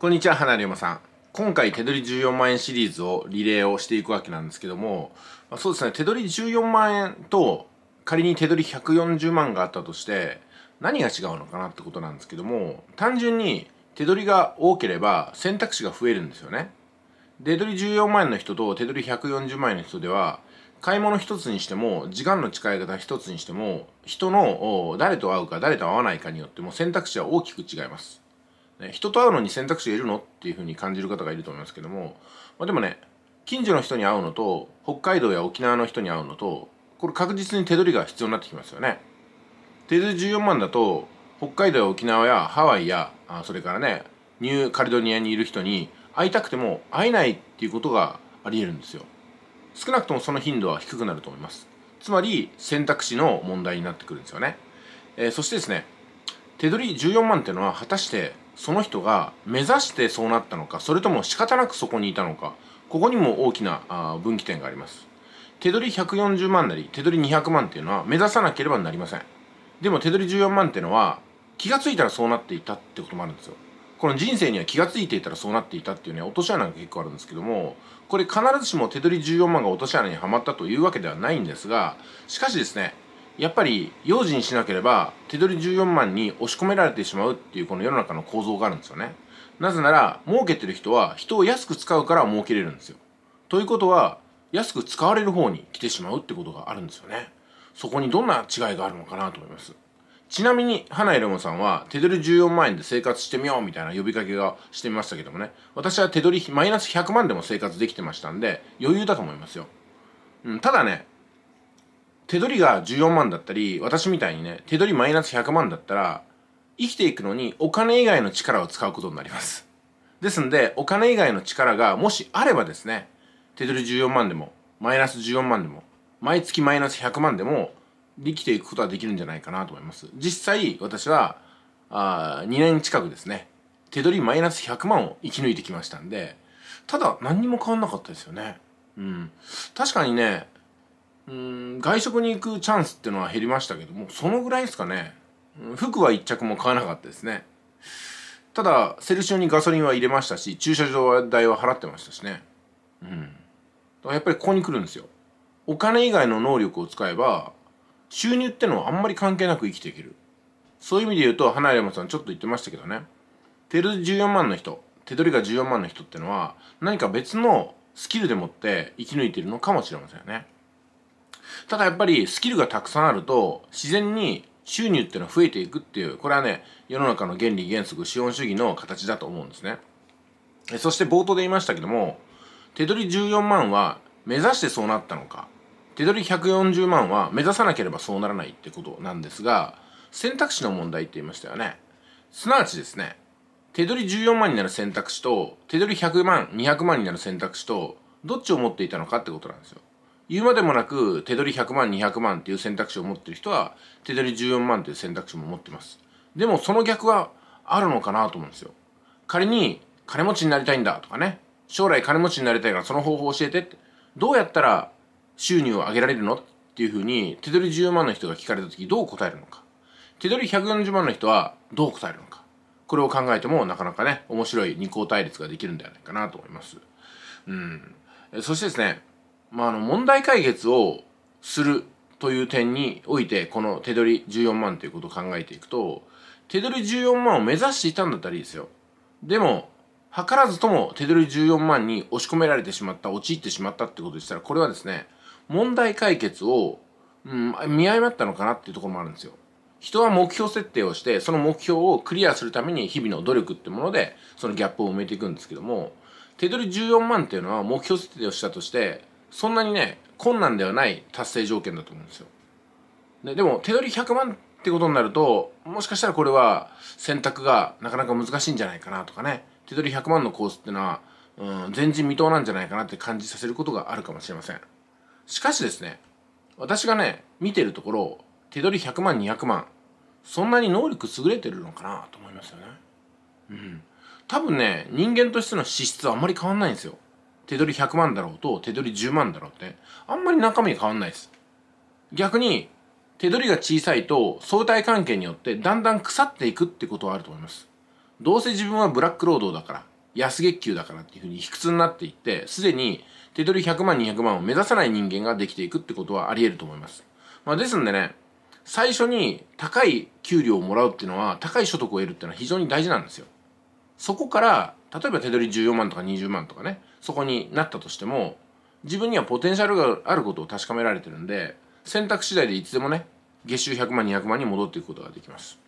こんにちは、花龍馬さん。今回手取り14万円シリーズをリレーをしていくわけなんですけども、まそうですね、手取り14万円と仮に手取り140万があったとして何が違うのかなってことなんですけども、単純に手取りが多ければ選択肢が増えるんですよね。手取り14万円の人と手取り140万円の人では買い物一つにしても時間の使い方一つにしても人の誰と会うか誰と会わないかによっても選択肢は大きく違います。人と会うのに選択肢がいるのっていうふうに感じる方がいると思いますけども、まあ、でもね近所の人に会うのと北海道や沖縄の人に会うのとこれ確実に手取りが必要になってきますよね。手取り14万だと北海道や沖縄やハワイやあそれからねニューカリドニアにいる人に会いたくても会えないっていうことがありえるんですよ。少なくともその頻度は低くなると思います。つまり選択肢の問題になってくるんですよね。えー、そしてですね手取り14万っていうのは果たしてその人が目指してそうなったのかそれとも仕方なくそこにいたのかここにも大きなあ分岐点があります手取り140万なり手取り200万っていうのは目指さなければなりませんでも手取り14万っていうのは気が付いたらそうなっていたってこともあるんですよこの人生には気が付いていたらそうなっていたっていうね落とし穴が結構あるんですけどもこれ必ずしも手取り14万が落とし穴にはまったというわけではないんですがしかしですねやっぱり用心しなければ手取り14万に押し込められてしまうっていうこの世の中の構造があるんですよねなぜなら儲けてる人は人を安く使うから儲けれるんですよということは安く使われる方に来てしまうってことがあるんですよねそこにどんな違いがあるのかなと思いますちなみに、花井レモさんは、手取り14万円で生活してみようみたいな呼びかけがしてみましたけどもね、私は手取りマイナス100万でも生活できてましたんで、余裕だと思いますよ。うん、ただね、手取りが14万だったり、私みたいにね、手取りマイナス100万だったら、生きていくのにお金以外の力を使うことになります。ですんで、お金以外の力がもしあればですね、手取り14万でも、マイナス14万でも、毎月マイナス100万でも、生きていくことはできるんじゃないかなと思います。実際、私は、あ2年近くですね、手取りマイナス100万を生き抜いてきましたんで、ただ何にも変わんなかったですよね。うん。確かにね、うん外食に行くチャンスっていうのは減りましたけどもそのぐらいですかね服は1着も買わなかったですねただセルシオにガソリンは入れましたし駐車場代は払ってましたしねうんやっぱりここに来るんですよお金以外の能力を使えば収入ってのはあんまり関係なく生きていけるそういう意味で言うと花山さんちょっと言ってましたけどねテル14万の人手取りが14万の人ってのは何か別のスキルでもって生き抜いてるのかもしれませんよねただやっぱりスキルがたくさんあると自然に収入っていうのは増えていくっていうこれはね世の中の原理原則資本主義の形だと思うんですねそして冒頭で言いましたけども手取り14万は目指してそうなったのか手取り140万は目指さなければそうならないってことなんですが選択肢の問題って言いましたよねすなわちですね手取り14万になる選択肢と手取り100万200万になる選択肢とどっちを持っていたのかってことなんですよ言うまでもなく手取り100万200万っていう選択肢を持ってる人は手取り14万という選択肢も持ってますでもその逆はあるのかなと思うんですよ仮に金持ちになりたいんだとかね将来金持ちになりたいからその方法を教えてってどうやったら収入を上げられるのっていうふうに手取り14万の人が聞かれた時どう答えるのか手取り140万の人はどう答えるのかこれを考えてもなかなかね面白い二項対立ができるんではないかなと思いますうんそしてですねまあ、あの問題解決をするという点においてこの手取り14万ということを考えていくと手取り14万を目指していたんだったらいいですよでも図らずとも手取り14万に押し込められてしまった陥ってしまったってことでしたらこれはですね問題解決を、うん、見誤ったのかなっていうところもあるんですよ人は目標設定をしてその目標をクリアするために日々の努力ってものでそのギャップを埋めていくんですけども手取り14万っていうのは目標設定をしたとしてそんなにね困難ではない達成条件だと思うんですよででも手取り100万ってことになるともしかしたらこれは選択がなかなか難しいんじゃないかなとかね手取り100万のコースってのは、うん、前人未到なんじゃないかなって感じさせることがあるかもしれませんしかしですね私がね見てるところ手取り100万200万そんなに能力優れてるのかなと思いますよねうん多分ね人間としての資質はあんまり変わんないんですよ手取り100万だろうと手取り10万だろうって、あんまり中身変わんないです。逆に、手取りが小さいと相対関係によってだんだん腐っていくってことはあると思います。どうせ自分はブラック労働だから、安月給だからっていうふうに卑屈になっていって、すでに手取り100万200万を目指さない人間ができていくってことはあり得ると思います。まあですんでね、最初に高い給料をもらうっていうのは、高い所得を得るっていうのは非常に大事なんですよ。そこから、例えば手取り14万とか20万とかね、そこになったとしても自分にはポテンシャルがあることを確かめられてるんで選択次第でいつでもね月収100万200万に戻っていくことができます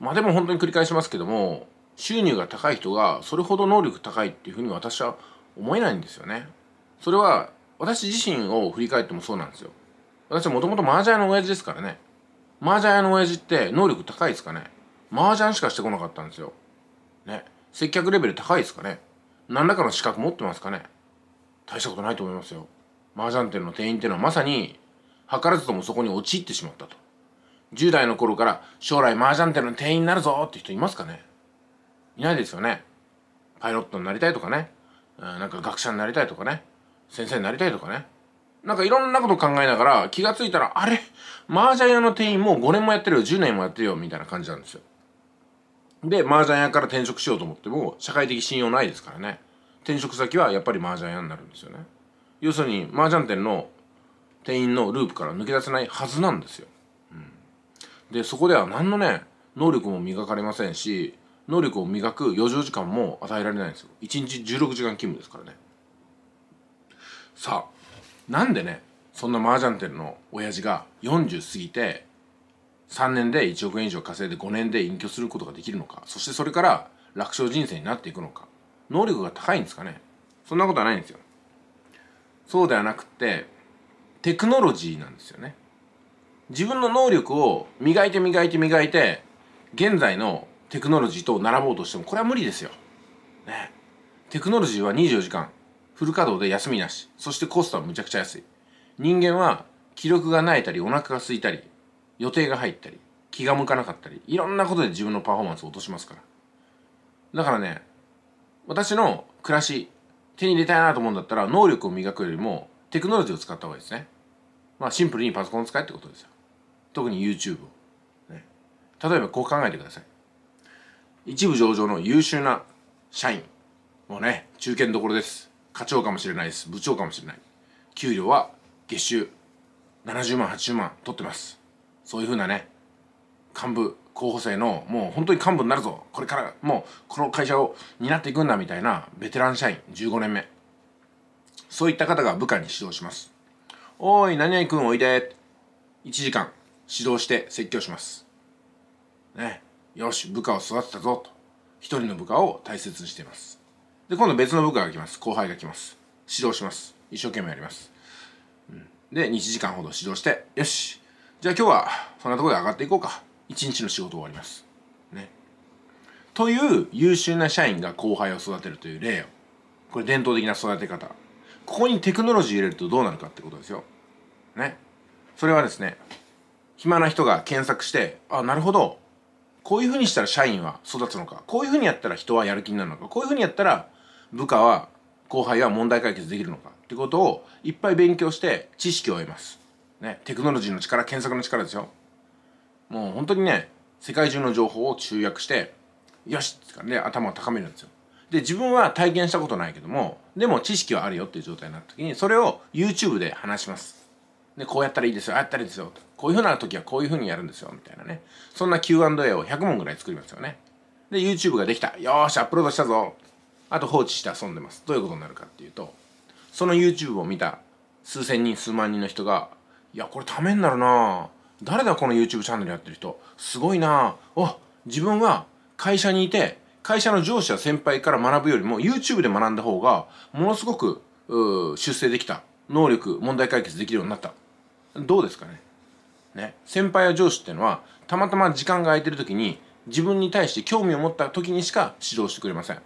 まあでも本当に繰り返しますけども収入が高い人がそれほど能力高いっていうふうに私は思えないんですよねそれは私自身を振り返ってもそうなんですよ私はもともと麻雀屋の親父ですからね麻雀屋の親父って能力高いですかね麻雀しかしてこなかったんですよね接客レベル高いですかね何らかの資格持ってますかね大したことないと思いますよ。麻雀店の店員っていうのはまさに、図らずともそこに陥ってしまったと。10代の頃から将来麻雀店の店員になるぞって人いますかねいないですよね。パイロットになりたいとかね。なんか学者になりたいとかね。先生になりたいとかね。なんかいろんなこと考えながら気がついたら、あれ麻雀屋の店員もう5年もやってるよ、10年もやってるよ、みたいな感じなんですよ。で、麻雀屋から転職しようと思っても、社会的信用ないですからね。転職先はやっぱり麻雀屋になるんですよね。要するに、麻雀店の店員のループから抜け出せないはずなんですよ。うん、で、そこでは何のね、能力も磨かれませんし、能力を磨く余剰時間も与えられないんですよ。1日16時間勤務ですからね。さあ、なんでね、そんな麻雀店の親父が40過ぎて、3年で1億円以上稼いで5年で隠居することができるのかそしてそれから楽勝人生になっていくのか能力が高いんですかねそんなことはないんですよそうではなくてテクノロジーなんですよね自分の能力を磨いて磨いて磨いて現在のテクノロジーと並ぼうとしてもこれは無理ですよ、ね、テクノロジーは24時間フル稼働で休みなしそしてコストはむちゃくちゃ安い人間は気力がなえたりお腹が空いたり予定が入ったり気が向かなかったりいろんなことで自分のパフォーマンスを落としますからだからね私の暮らし手に入れたいなと思うんだったら能力を磨くよりもテクノロジーを使った方がいいですねまあシンプルにパソコンを使えってことですよ特に YouTube を、ね、例えばこう考えてください一部上場の優秀な社員もうね中堅どころです課長かもしれないです部長かもしれない給料は月収70万80万取ってますそういうふうなね幹部候補生のもう本当に幹部になるぞこれからもうこの会社を担っていくんだみたいなベテラン社員15年目そういった方が部下に指導しますおい何々君おいで1時間指導して説教しますねよし部下を育てたぞと1人の部下を大切にしていますで今度別の部下が来ます後輩が来ます指導します一生懸命やります、うん、で1時間ほど指導してよしじゃあ今日はそんなところで上がっていこうか一日の仕事終わりますねという優秀な社員が後輩を育てるという例を。これ伝統的な育て方ここにテクノロジー入れるとどうなるかってことですよねそれはですね暇な人が検索してあなるほどこういうふうにしたら社員は育つのかこういうふうにやったら人はやる気になるのかこういうふうにやったら部下は後輩は問題解決できるのかってことをいっぱい勉強して知識を得ますね、テクノロジーの力検索の力ですよもう本当にね世界中の情報を集約してよしっつからね頭を高めるんですよで自分は体験したことないけどもでも知識はあるよっていう状態になった時にそれを YouTube で話しますでこうやったらいいですよああやったらいいですよこういうふうな時はこういうふうにやるんですよみたいなねそんな Q&A を100問ぐらい作りますよねで YouTube ができたよーしアップロードしたぞあと放置して遊んでますどういうことになるかっていうとその YouTube を見た数千人数万人の人がいやこれためになるな誰だこの YouTube チャンネルやってる人すごいなあ自分は会社にいて会社の上司や先輩から学ぶよりも YouTube で学んだ方がものすごく出世できた能力問題解決できるようになったどうですかねね先輩や上司っていうのはたまたま時間が空いてる時に自分に対して興味を持った時にしか指導してくれません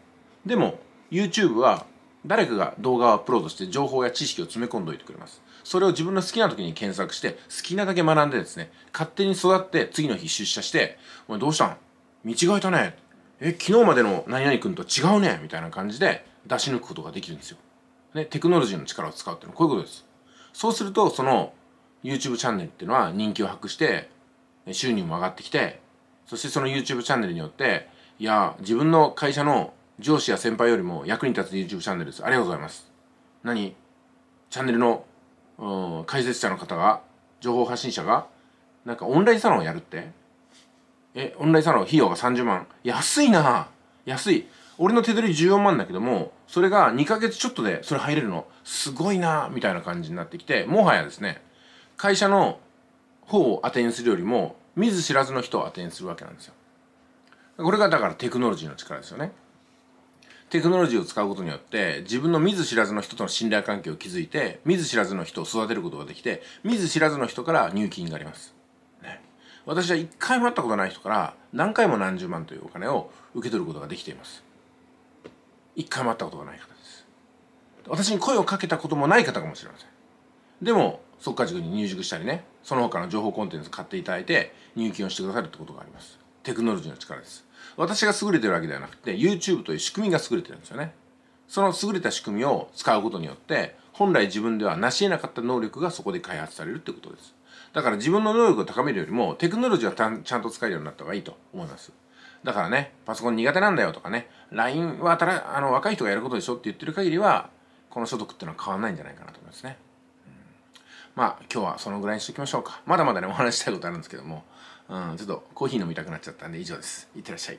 でも YouTube は誰かが動画をアップロードして情報や知識を詰め込んでおいてくれますそれを自分の好きな時に検索して、好きなだけ学んでですね、勝手に育って、次の日出社して、お前どうしたん見違えたね。え、昨日までの何々君と違うね。みたいな感じで出し抜くことができるんですよ。ね、テクノロジーの力を使うっていうのはこういうことです。そうすると、その YouTube チャンネルっていうのは人気を博して、収入も上がってきて、そしてその YouTube チャンネルによって、いや、自分の会社の上司や先輩よりも役に立つ YouTube チャンネルです。ありがとうございます。何チャンネルのうん、解説者の方が情報発信者がなんかオンラインサロンをやるってえオンラインサロン費用が30万安いな安い俺の手取り14万だけどもそれが2ヶ月ちょっとでそれ入れるのすごいなみたいな感じになってきてもはやですね会社の方を当てにするよりも見ず知らずの人を当てにするわけなんですよこれがだからテクノロジーの力ですよねテクノロジーを使うことによって自分の見ず知らずの人との信頼関係を築いて見ず知らずの人を育てることができて見ず知らずの人から入金があります、ね、私は一回も会ったことない人から何回も何十万というお金を受け取ることができています一回も会ったことがない方です私に声をかけたこともない方かもしれませんでも速稼塾に入塾したりねその他の情報コンテンツ買っていただいて入金をしてくださるってことがありますテクノロジーの力です私が優れてるわけではなくて YouTube という仕組みが優れてるんですよねその優れた仕組みを使うことによって本来自分では成し得なかった能力がそこで開発されるってことですだから自分の能力を高めるよりもテクノロジーはちゃんと使えるようになった方がいいと思いますだからねパソコン苦手なんだよとかね LINE はたらあの若い人がやることでしょって言ってる限りはこの所得っていうのは変わんないんじゃないかなと思いますね、まあ今日はそのぐらいにしときましょうかまだまだねお話したいことあるんですけどもうん、ちょっとコーヒー飲みたくなっちゃったんで以上ですいってらっしゃい